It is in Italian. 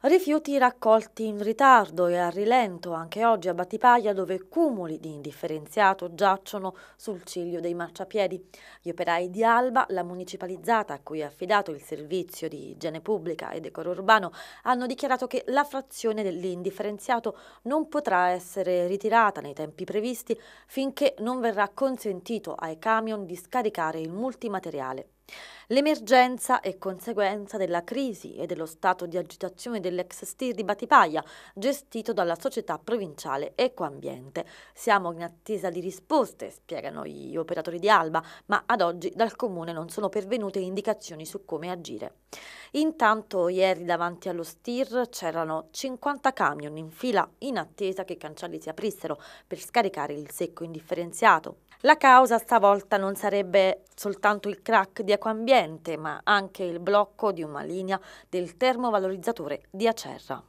Rifiuti raccolti in ritardo e a rilento anche oggi a Battipaglia dove cumuli di indifferenziato giacciono sul ciglio dei marciapiedi. Gli operai di Alba, la municipalizzata a cui è affidato il servizio di igiene pubblica e decoro urbano, hanno dichiarato che la frazione dell'indifferenziato non potrà essere ritirata nei tempi previsti finché non verrà consentito ai camion di scaricare il multimateriale L'emergenza è conseguenza della crisi e dello stato di agitazione dell'ex STIR di Batipaglia, gestito dalla società provinciale Ecoambiente. Siamo in attesa di risposte, spiegano gli operatori di Alba, ma ad oggi dal comune non sono pervenute indicazioni su come agire. Intanto ieri davanti allo STIR c'erano 50 camion in fila in attesa che i cancelli si aprissero per scaricare il secco indifferenziato. La causa stavolta non sarebbe soltanto il crack di Ecoambiente, ma anche il blocco di una linea del termovalorizzatore di Acerra.